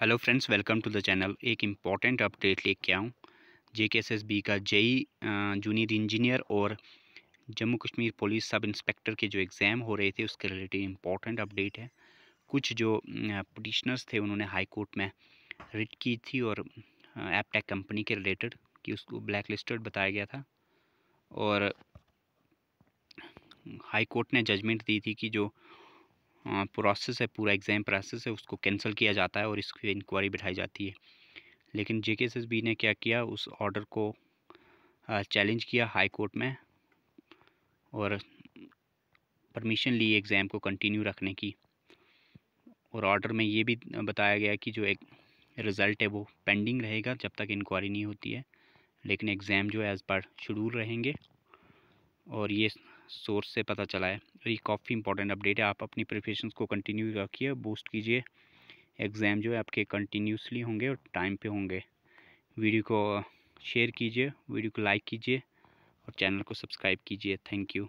hello friends welcome to the channel एक important update लेके आऊँ J K S S B का JE junior engineer और Jammu Kashmir police sub inspector के जो एग्ज़ाम हो रहे थे उसके रिलेटेड इम्पॉर्टेंट अपडेट है कुछ जो पटिशनर्स थे उन्होंने हाई कोर्ट में रिट की थी और एपटेक कंपनी के रिलेटेड कि उसको ब्लैक लिस्टेड बताया गया था और हाई कोर्ट ने जजमेंट दी थी कि जो प्रोसेस है पूरा एग्ज़ाम प्रोसेस है उसको कैंसिल किया जाता है और इसकी इंक्वायरी बिठाई जाती है लेकिन जे के एस बी ने क्या किया उस ऑर्डर को चैलेंज किया हाई कोर्ट में और परमिशन ली एग्ज़ाम को कंटिन्यू रखने की और ऑर्डर में ये भी बताया गया कि जो एक रिज़ल्ट है वो पेंडिंग रहेगा जब तक इंक्वायरी नहीं होती है लेकिन एग्ज़ाम जो है एज़ पर शेड्यूल रहेंगे और ये सोर्स से पता चला है तो ये काफ़ी इंपॉर्टेंट अपडेट है आप अपनी प्रिपरेशन को कंटिन्यू रखिए बूस्ट कीजिए एग्ज़ाम जो है आपके कंटिन्यूसली होंगे और टाइम पे होंगे वीडियो को शेयर कीजिए वीडियो को लाइक कीजिए और चैनल को सब्सक्राइब कीजिए थैंक यू